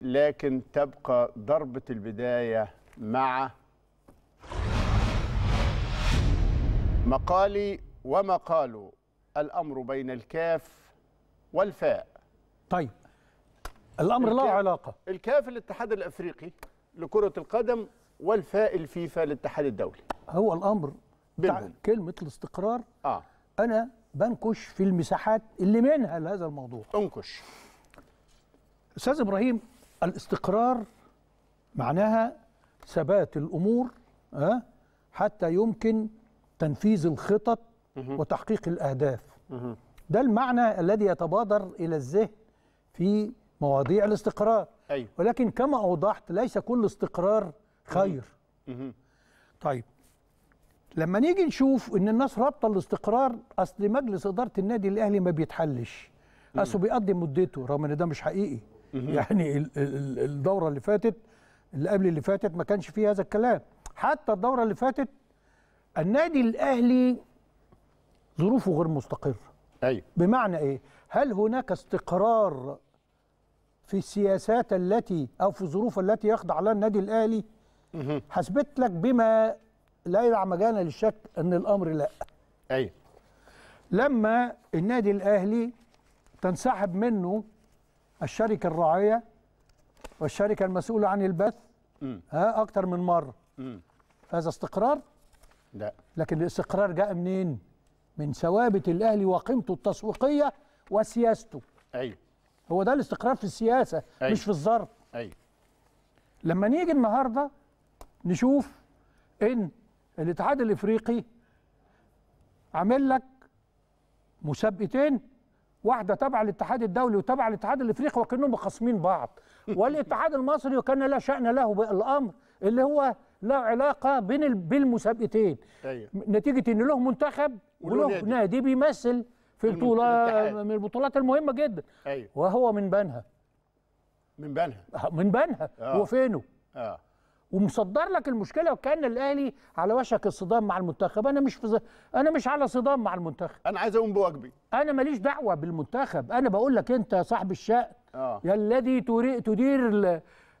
لكن تبقى ضربة البداية مع مقالي ومقاله الأمر بين الكاف والفاء طيب الأمر لا علاقة الكاف الاتحاد الأفريقي لكرة القدم والفاء الفيفا للاتحاد الدولي هو الأمر بينهم كلمة الاستقرار آه. أنا بنكش في المساحات اللي منها لهذا الموضوع انكش استاذ ابراهيم الاستقرار معناها ثبات الامور آه، حتى يمكن تنفيذ الخطط وتحقيق الاهداف ده المعنى الذي يتبادر الى الذهن في مواضيع الاستقرار أيوه. ولكن كما اوضحت ليس كل استقرار خير طيب لما نيجي نشوف ان الناس رابطه الاستقرار اصل مجلس اداره النادي الاهلي ما بيتحلش اصله بيقضي مدته رغم ان ده مش حقيقي يعني الدوره اللي فاتت اللي قبل اللي فاتت ما كانش فيه هذا الكلام حتى الدوره اللي فاتت النادي الاهلي ظروفه غير مستقره ايوه بمعنى ايه هل هناك استقرار في السياسات التي او في الظروف التي يخضع لها النادي الاهلي حسبت لك بما لا يدع مجالا للشك ان الامر لا ايوه لما النادي الاهلي تنسحب منه الشركه الراعيه والشركه المسؤوله عن البث م. ها اكتر من مره هذا استقرار لا لكن الاستقرار جاء منين من ثوابت الاهلي وقيمته التسويقيه وسياسته ايوه هو ده الاستقرار في السياسه أي. مش في الظرف ايوه لما نيجي النهارده نشوف ان الاتحاد الافريقي عامل لك مسابقتين واحده تبع الاتحاد الدولي وتبع الاتحاد الافريقي وكانهم مخاصمين بعض والاتحاد المصري وكان لا شان له بالامر اللي هو له علاقه بين بالمسابقتين أيوة. طيب. نتيجه ان له منتخب وله نادي, نادي بيمثل في البطوله من البطولات المهمه جدا أيوة. وهو من بنها من بنها من بنها آه. وفينه آه. ومصدر لك المشكله وكان الاهلي على وشك الصدام مع المنتخب انا مش في انا مش على صدام مع المنتخب انا عايز اقوم بواجبي انا ماليش دعوه بالمنتخب انا بقول لك انت يا صاحب الشأن آه. يا الذي تدير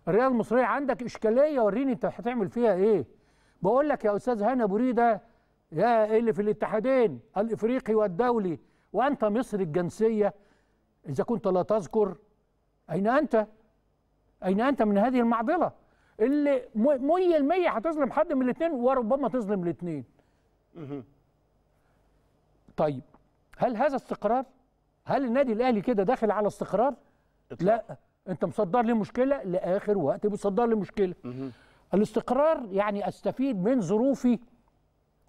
الرياضه المصريه عندك اشكاليه وريني انت هتعمل فيها ايه بقول لك يا استاذ هاني بريده يا اللي في الاتحادين الافريقي والدولي وانت مصري الجنسيه اذا كنت لا تذكر اين انت اين انت من هذه المعضله اللي 100% هتظلم حد من الاثنين وربما تظلم الاثنين طيب هل هذا استقرار هل النادي الاهلي كده داخل على استقرار لا انت مصدر لي مشكله لاخر وقت بتصدر لي مشكله الاستقرار يعني استفيد من ظروفي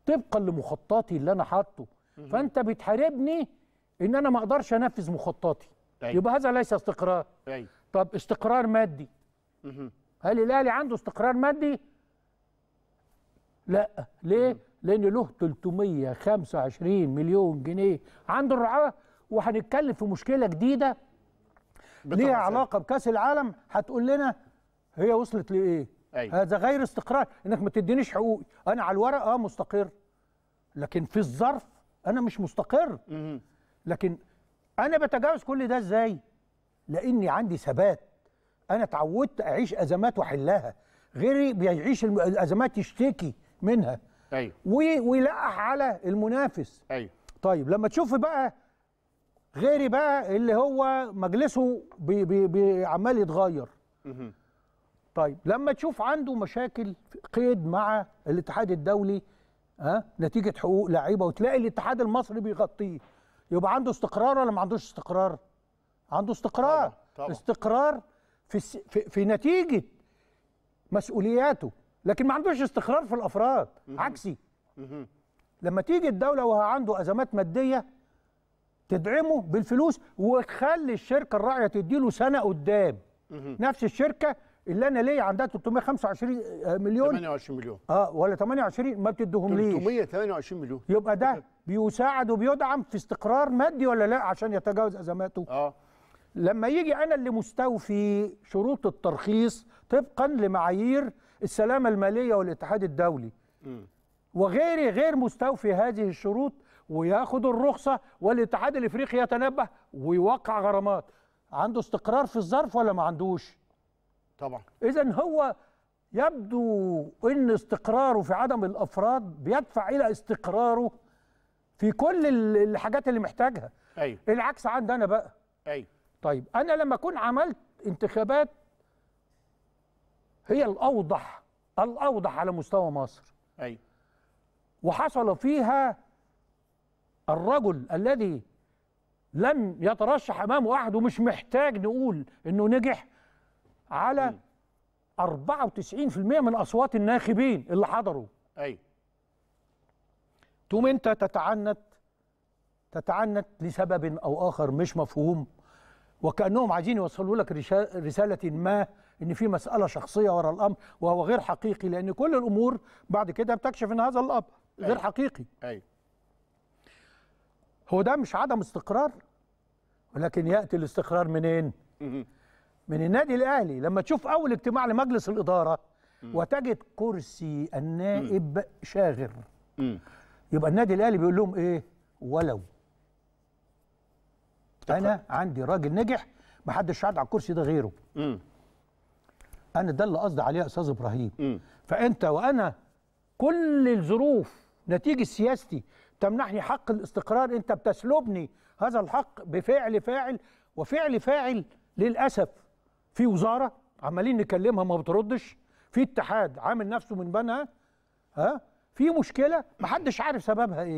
طبقا لمخططي اللي انا حاطه فانت بتحاربني ان انا ما اقدرش انفذ مخططي طيب. يبقى هذا ليس استقرار طيب. طب استقرار مادي هل الاهلي عنده استقرار مادي؟ لا ليه؟ لان له 325 مليون جنيه عند الرعاه وهنتكلم في مشكله جديده ليها علاقه بكاس العالم هتقول لنا هي وصلت لايه؟ أيوة. هذا غير استقرار انك ما تدينيش حقوقي انا على الورق اه مستقر لكن في الظرف انا مش مستقر لكن انا بتجاوز كل ده ازاي؟ لاني عندي ثبات انا اتعودت اعيش ازمات واحلها غيري بيعيش الازمات يشتكي منها ايوه ويلقح على المنافس ايوه طيب لما تشوف بقى غيري بقى اللي هو مجلسه بي بي بي عمال يتغير طيب لما تشوف عنده مشاكل قيد مع الاتحاد الدولي ها نتيجه حقوق لعيبه وتلاقي الاتحاد المصري بيغطيه يبقى عنده استقرار ولا ما عندوش استقرار عنده استقرار طبعا. طبعا. استقرار في, في, في نتيجه مسؤولياته لكن ما عندوش استقرار في الافراد عكسي لما تيجي الدوله وهو عنده ازمات ماديه تدعمه بالفلوس وتخلي الشركه الراعيه تديله سنه قدام نفس الشركه اللي انا ليه عندها 325 آه، مليون 28 مليون اه ولا 28 ما بتديهم ليه 328 مليون يبقى ده بيساعد وبيدعم في استقرار مادي ولا لا عشان يتجاوز ازماته اه لما يجي انا اللي مستوفي شروط الترخيص طبقا لمعايير السلامه الماليه والاتحاد الدولي وغيري غير مستوفي هذه الشروط وياخد الرخصه والاتحاد الافريقي يتنبه ويوقع غرامات عنده استقرار في الظرف ولا ما عندوش طبعا اذا هو يبدو ان استقراره في عدم الافراد بيدفع الى استقراره في كل الحاجات اللي محتاجها ايوه العكس عندنا بقى ايوه طيب انا لما اكون عملت انتخابات هي الاوضح الاوضح على مستوى مصر ايوه وحصل فيها الرجل الذي لم يترشح امامه احد ومش محتاج نقول انه نجح على 94% من اصوات الناخبين اللي حضروا ايوه تقوم انت تتعنت تتعنت لسبب او اخر مش مفهوم وكانهم عايزين يوصلوا لك رساله ما ان في مساله شخصيه وراء الامر وهو غير حقيقي لان كل الامور بعد كده بتكشف ان هذا الاب غير أي. حقيقي ايوه هو ده مش عدم استقرار ولكن ياتي الاستقرار منين من النادي الاهلي لما تشوف اول اجتماع لمجلس الاداره وتجد كرسي النائب شاغر يبقى النادي الاهلي بيقول لهم ايه ولو انا عندي راجل نجح ما حدش قاعد على الكرسي ده غيره مم. انا ده اللي قصدي عليه يا استاذ ابراهيم مم. فانت وانا كل الظروف نتيجه سياستي تمنحني حق الاستقرار انت بتسلبني هذا الحق بفعل فاعل وفعل فاعل للاسف في وزاره عمالين نكلمها ما بتردش في اتحاد عامل نفسه من بنها ها في مشكله محدش عارف سببها ايه